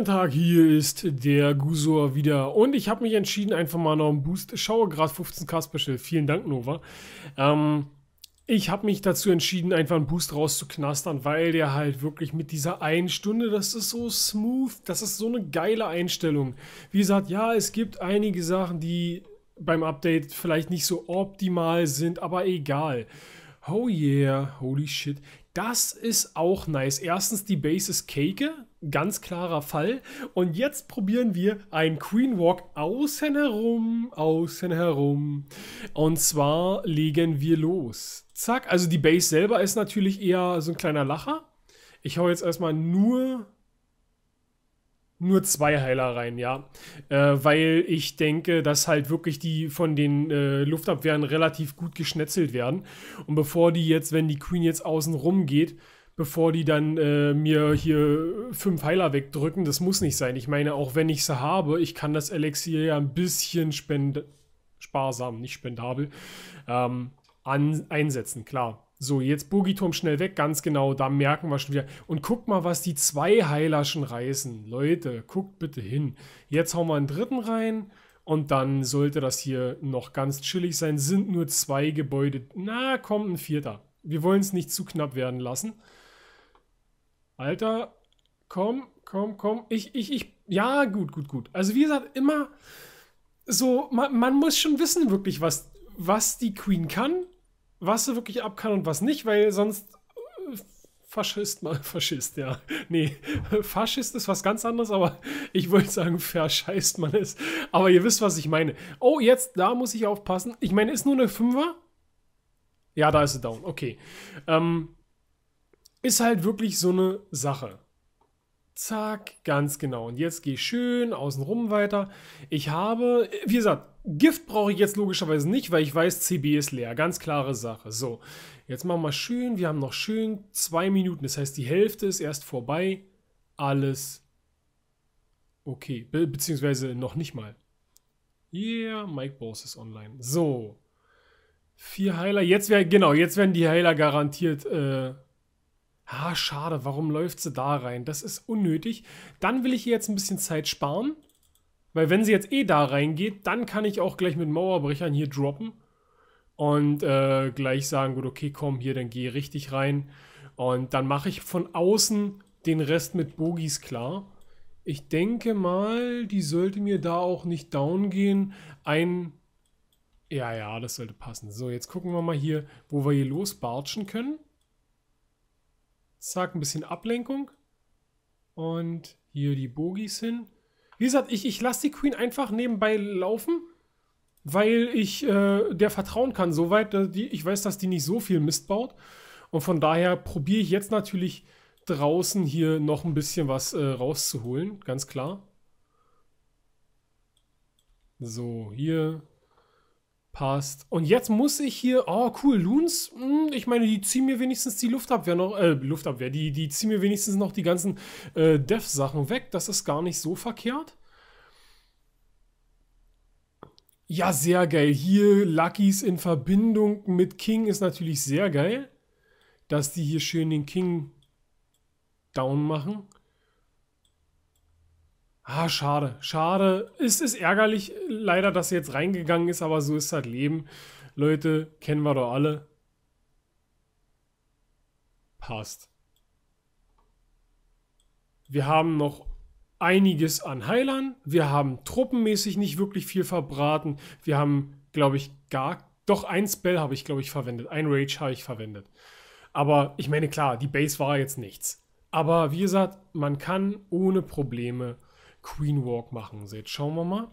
Schönen Tag, hier ist der Gusor wieder und ich habe mich entschieden, einfach mal noch einen Boost. Schaue gerade 15k Special. Vielen Dank, Nova. Ähm, ich habe mich dazu entschieden, einfach einen Boost rauszuknastern, weil der halt wirklich mit dieser einen Stunde, das ist so smooth, das ist so eine geile Einstellung. Wie gesagt, ja, es gibt einige Sachen, die beim Update vielleicht nicht so optimal sind, aber egal. Oh yeah, holy shit. Das ist auch nice. Erstens, die Base ist cake ganz klarer Fall. Und jetzt probieren wir einen Queen Walk außen herum, außen herum. Und zwar legen wir los. Zack, also die Base selber ist natürlich eher so ein kleiner Lacher. Ich hau jetzt erstmal nur nur zwei Heiler rein, ja. Äh, weil ich denke, dass halt wirklich die von den äh, Luftabwehren relativ gut geschnetzelt werden. Und bevor die jetzt, wenn die Queen jetzt außen rum geht, bevor die dann äh, mir hier fünf Heiler wegdrücken. Das muss nicht sein. Ich meine, auch wenn ich sie habe, ich kann das Elixier ja ein bisschen spend sparsam, nicht spendabel, ähm, an einsetzen, klar. So, jetzt Bogiturm schnell weg, ganz genau, da merken wir schon wieder. Und guckt mal, was die zwei Heiler schon reißen. Leute, guckt bitte hin. Jetzt hauen wir einen dritten rein und dann sollte das hier noch ganz chillig sein. Sind nur zwei Gebäude. Na, kommt ein vierter. Wir wollen es nicht zu knapp werden lassen. Alter, komm, komm, komm. Ich, ich, ich. Ja, gut, gut, gut. Also wie gesagt, immer so, man, man muss schon wissen wirklich, was, was die Queen kann, was sie wirklich ab kann und was nicht, weil sonst äh, Faschist mal, Faschist, ja. Nee, Faschist ist was ganz anderes, aber ich wollte sagen, verscheißt man es. Aber ihr wisst, was ich meine. Oh, jetzt, da muss ich aufpassen. Ich meine, ist nur eine Fünfer? Ja, da ist sie down. Okay. Ähm, ist halt wirklich so eine Sache. Zack, ganz genau. Und jetzt gehe ich schön außenrum weiter. Ich habe, wie gesagt, Gift brauche ich jetzt logischerweise nicht, weil ich weiß, CB ist leer. Ganz klare Sache. So, jetzt machen wir schön. Wir haben noch schön zwei Minuten. Das heißt, die Hälfte ist erst vorbei. Alles okay. Be beziehungsweise noch nicht mal. Yeah, Mike Boss ist online. So, vier Heiler. Jetzt wäre, genau, jetzt werden die Heiler garantiert äh, Ah, schade, warum läuft sie da rein? Das ist unnötig. Dann will ich ihr jetzt ein bisschen Zeit sparen. Weil wenn sie jetzt eh da reingeht, dann kann ich auch gleich mit Mauerbrechern hier droppen. Und äh, gleich sagen, gut, okay, komm, hier, dann geh richtig rein. Und dann mache ich von außen den Rest mit Bogies klar. Ich denke mal, die sollte mir da auch nicht down gehen. Ein... Ja, ja, das sollte passen. So, jetzt gucken wir mal hier, wo wir hier losbartschen können. Zack, ein bisschen Ablenkung. Und hier die Bogies hin. Wie gesagt, ich, ich lasse die Queen einfach nebenbei laufen, weil ich äh, der vertrauen kann. Soweit, ich weiß, dass die nicht so viel Mist baut. Und von daher probiere ich jetzt natürlich draußen hier noch ein bisschen was äh, rauszuholen, ganz klar. So, hier Passt. Und jetzt muss ich hier, oh cool, Loons, hm, ich meine, die ziehen mir wenigstens die Luftabwehr noch, äh, Luftabwehr, die, die ziehen mir wenigstens noch die ganzen äh, Dev-Sachen weg. Das ist gar nicht so verkehrt. Ja, sehr geil. Hier Luckys in Verbindung mit King ist natürlich sehr geil, dass die hier schön den King down machen. Ah, schade, schade. Es ist ärgerlich, äh, leider, dass sie jetzt reingegangen ist, aber so ist das Leben. Leute, kennen wir doch alle. Passt. Wir haben noch einiges an Heilern. Wir haben truppenmäßig nicht wirklich viel verbraten. Wir haben, glaube ich, gar... Doch, ein Spell habe ich, glaube ich, verwendet. Ein Rage habe ich verwendet. Aber ich meine, klar, die Base war jetzt nichts. Aber wie gesagt, man kann ohne Probleme Queen Walk machen. So, jetzt schauen wir mal,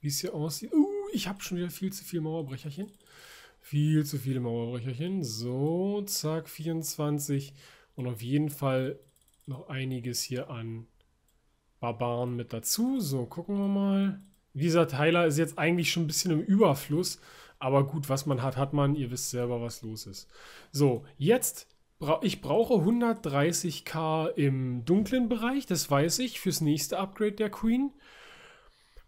wie es hier aussieht. Uh, ich habe schon wieder viel zu viele Mauerbrecherchen. Viel zu viele Mauerbrecherchen. So, zack, 24. Und auf jeden Fall noch einiges hier an Barbaren mit dazu. So, gucken wir mal. Dieser Teiler ist jetzt eigentlich schon ein bisschen im Überfluss. Aber gut, was man hat, hat man. Ihr wisst selber, was los ist. So, jetzt ich brauche 130k im dunklen Bereich, das weiß ich, fürs nächste Upgrade der Queen.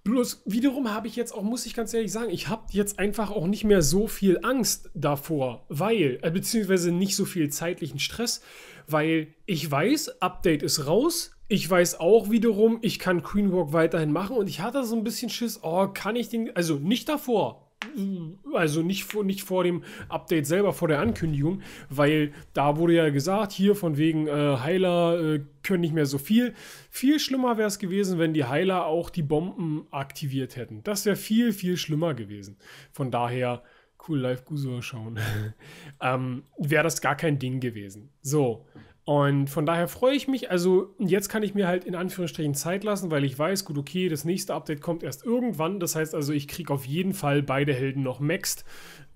Bloß wiederum habe ich jetzt auch, muss ich ganz ehrlich sagen, ich habe jetzt einfach auch nicht mehr so viel Angst davor, weil, äh, beziehungsweise nicht so viel zeitlichen Stress, weil ich weiß, Update ist raus. Ich weiß auch wiederum, ich kann Queen Walk weiterhin machen und ich hatte so ein bisschen Schiss, oh, kann ich den, also nicht davor, Mm, also nicht, nicht vor dem Update selber, vor der Ankündigung, weil da wurde ja gesagt, hier von wegen äh, Heiler äh, können nicht mehr so viel. Viel schlimmer wäre es gewesen, wenn die Heiler auch die Bomben aktiviert hätten. Das wäre viel, viel schlimmer gewesen. Von daher, cool, live Gusur schauen. ähm, wäre das gar kein Ding gewesen. So, und von daher freue ich mich. Also, jetzt kann ich mir halt in Anführungsstrichen Zeit lassen, weil ich weiß, gut, okay, das nächste Update kommt erst irgendwann. Das heißt also, ich kriege auf jeden Fall beide Helden noch maxed.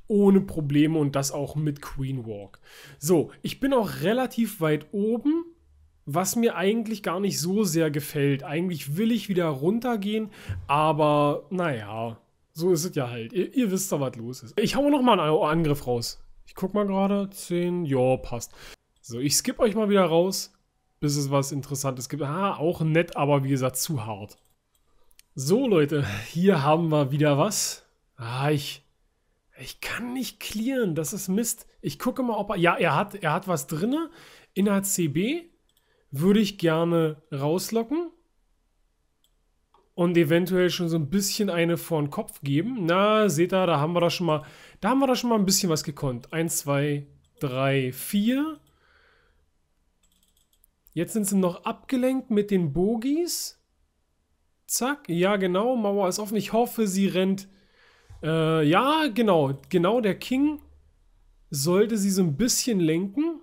Ohne Probleme und das auch mit Queen Walk. So, ich bin auch relativ weit oben was mir eigentlich gar nicht so sehr gefällt. Eigentlich will ich wieder runtergehen, aber naja, so ist es ja halt. Ihr, ihr wisst doch, was los ist. Ich hau noch mal einen Angriff raus. Ich guck mal gerade. 10, ja, passt. So, ich skippe euch mal wieder raus, bis es was Interessantes gibt. Ah, auch nett, aber wie gesagt, zu hart. So, Leute, hier haben wir wieder was. Ah, ich, ich kann nicht clearen, das ist Mist. Ich gucke mal, ob er, ja, er hat, er hat was drin. In HCB würde ich gerne rauslocken und eventuell schon so ein bisschen eine vor den Kopf geben. Na, seht ihr, da haben wir da schon mal, da haben wir da schon mal ein bisschen was gekonnt. Eins, zwei, drei, vier. Jetzt sind sie noch abgelenkt mit den Bogies. Zack, ja genau, Mauer ist offen. Ich hoffe, sie rennt. Äh, ja, genau, genau, der King sollte sie so ein bisschen lenken.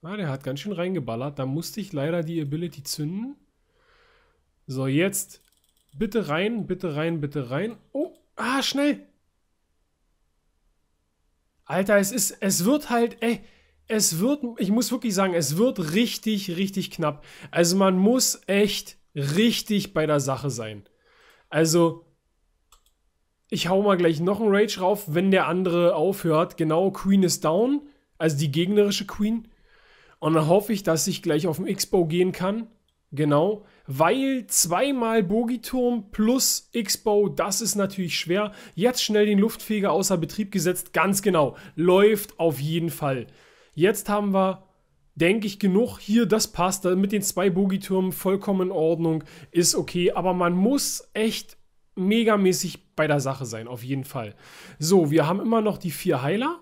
Ah, der hat ganz schön reingeballert. Da musste ich leider die Ability zünden. So, jetzt bitte rein, bitte rein, bitte rein. Oh, ah, schnell. Alter, es ist, es wird halt, ey, es wird, ich muss wirklich sagen, es wird richtig, richtig knapp. Also man muss echt richtig bei der Sache sein. Also, ich hau mal gleich noch einen Rage rauf, wenn der andere aufhört. Genau, Queen ist down, also die gegnerische Queen. Und dann hoffe ich, dass ich gleich auf den X-Bow gehen kann. Genau weil zweimal Bogiturm plus X-Bow, das ist natürlich schwer. Jetzt schnell den Luftfeger außer Betrieb gesetzt, ganz genau. Läuft auf jeden Fall. Jetzt haben wir, denke ich, genug. Hier, das passt mit den zwei Bogitürmen vollkommen in Ordnung, ist okay. Aber man muss echt megamäßig bei der Sache sein, auf jeden Fall. So, wir haben immer noch die vier Heiler.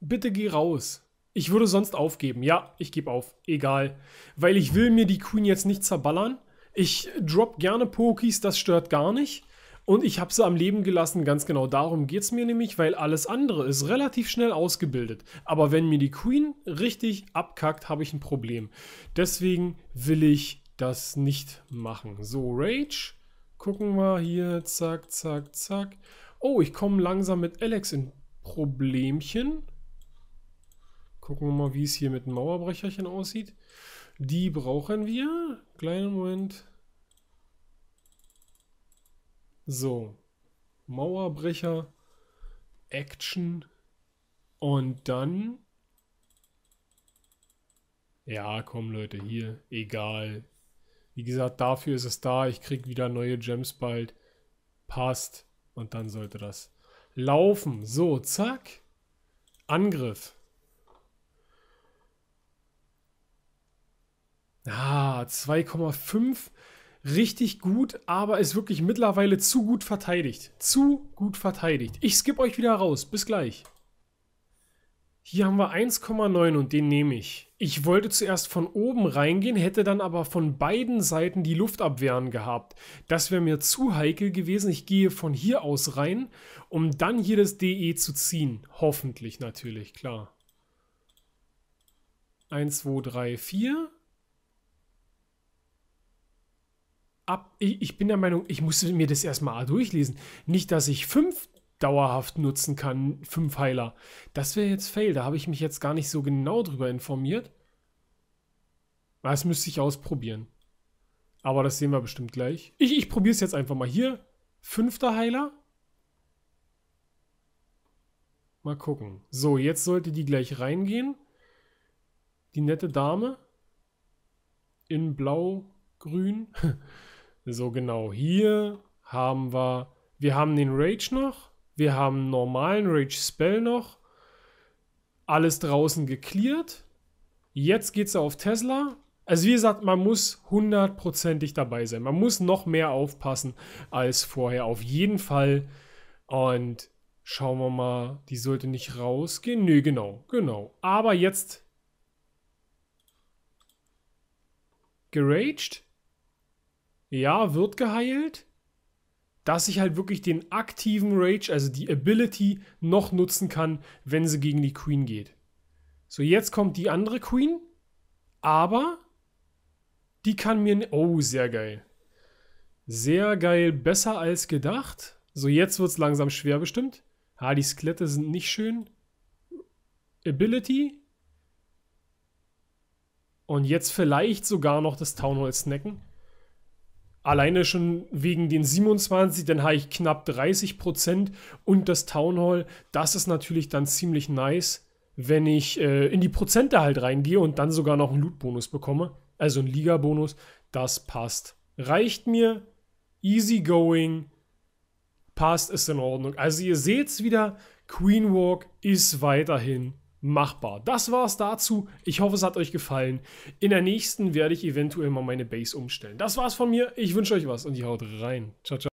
Bitte geh raus. Ich würde sonst aufgeben. Ja, ich gebe auf. Egal. Weil ich will mir die Queen jetzt nicht zerballern. Ich drop gerne Pokis, das stört gar nicht. Und ich habe sie am Leben gelassen, ganz genau darum geht es mir nämlich, weil alles andere ist relativ schnell ausgebildet. Aber wenn mir die Queen richtig abkackt, habe ich ein Problem. Deswegen will ich das nicht machen. So, Rage. Gucken wir hier. Zack, zack, zack. Oh, ich komme langsam mit Alex in Problemchen gucken wir mal, wie es hier mit dem Mauerbrecherchen aussieht. Die brauchen wir. Kleinen Moment. So. Mauerbrecher. Action. Und dann... Ja, komm Leute, hier. Egal. Wie gesagt, dafür ist es da. Ich krieg wieder neue Gems bald. Passt. Und dann sollte das laufen. So, zack. Angriff. Ah, 2,5. Richtig gut, aber ist wirklich mittlerweile zu gut verteidigt. Zu gut verteidigt. Ich skipp euch wieder raus. Bis gleich. Hier haben wir 1,9 und den nehme ich. Ich wollte zuerst von oben reingehen, hätte dann aber von beiden Seiten die Luftabwehren gehabt. Das wäre mir zu heikel gewesen. Ich gehe von hier aus rein, um dann hier das DE zu ziehen. Hoffentlich natürlich, klar. 1, 2, 3, 4. ab. Ich, ich bin der Meinung, ich musste mir das erstmal durchlesen. Nicht, dass ich fünf dauerhaft nutzen kann, fünf Heiler. Das wäre jetzt fail. Da habe ich mich jetzt gar nicht so genau drüber informiert. Das müsste ich ausprobieren. Aber das sehen wir bestimmt gleich. Ich, ich probiere es jetzt einfach mal. Hier, fünfter Heiler. Mal gucken. So, jetzt sollte die gleich reingehen. Die nette Dame. In blau, grün. So, genau. Hier haben wir, wir haben den Rage noch. Wir haben einen normalen Rage Spell noch. Alles draußen gecleart. Jetzt geht's auf Tesla. Also wie gesagt, man muss hundertprozentig dabei sein. Man muss noch mehr aufpassen als vorher. Auf jeden Fall. Und schauen wir mal, die sollte nicht rausgehen. Nö, genau, genau. Aber jetzt geraged ja, wird geheilt, dass ich halt wirklich den aktiven Rage, also die Ability, noch nutzen kann, wenn sie gegen die Queen geht. So, jetzt kommt die andere Queen, aber die kann mir. Oh, sehr geil. Sehr geil, besser als gedacht. So, jetzt wird es langsam schwer bestimmt. Ah, die Skelette sind nicht schön. Ability. Und jetzt vielleicht sogar noch das Town Hall snacken. Alleine schon wegen den 27, dann habe ich knapp 30 Prozent und das Town Hall. Das ist natürlich dann ziemlich nice, wenn ich äh, in die Prozente halt reingehe und dann sogar noch einen Loot-Bonus bekomme. Also einen Liga-Bonus. Das passt. Reicht mir. Easy going. Passt, ist in Ordnung. Also ihr seht es wieder. Queen Walk ist weiterhin machbar. Das war es dazu. Ich hoffe, es hat euch gefallen. In der nächsten werde ich eventuell mal meine Base umstellen. Das war es von mir. Ich wünsche euch was und ihr haut rein. Ciao, ciao.